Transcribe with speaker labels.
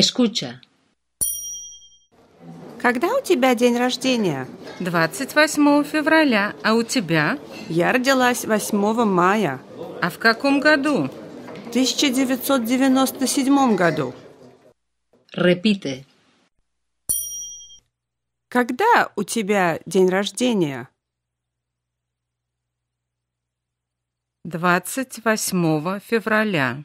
Speaker 1: Escucha. Когда у тебя день рождения? 28 февраля. А у тебя? Я родилась 8 мая. А в каком году? 1997 году. Repite. Когда у тебя день рождения? 28 февраля.